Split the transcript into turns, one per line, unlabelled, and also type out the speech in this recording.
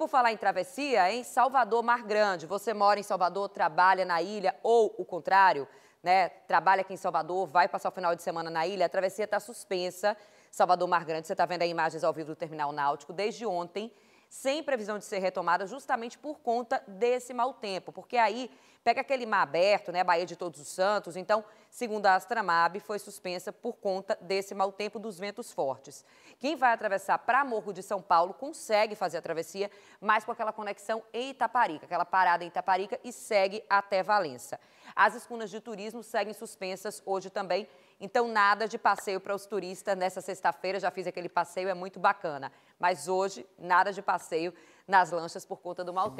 por falar em travessia, em Salvador Mar Grande, você mora em Salvador, trabalha na ilha ou o contrário, né? Trabalha aqui em Salvador, vai passar o final de semana na ilha, a travessia está suspensa. Salvador Mar Grande, você está vendo aí imagens ao vivo do terminal náutico desde ontem sem previsão de ser retomada justamente por conta desse mau tempo, porque aí pega aquele mar aberto, né, Baía de Todos os Santos, então, segundo a Astramab, foi suspensa por conta desse mau tempo dos ventos fortes. Quem vai atravessar para Morro de São Paulo consegue fazer a travessia, mas com aquela conexão em Itaparica, aquela parada em Itaparica e segue até Valença. As escunas de turismo seguem suspensas hoje também. Então, nada de passeio para os turistas nessa sexta-feira. Já fiz aquele passeio, é muito bacana. Mas hoje, nada de passeio nas lanchas por conta do mau tempo.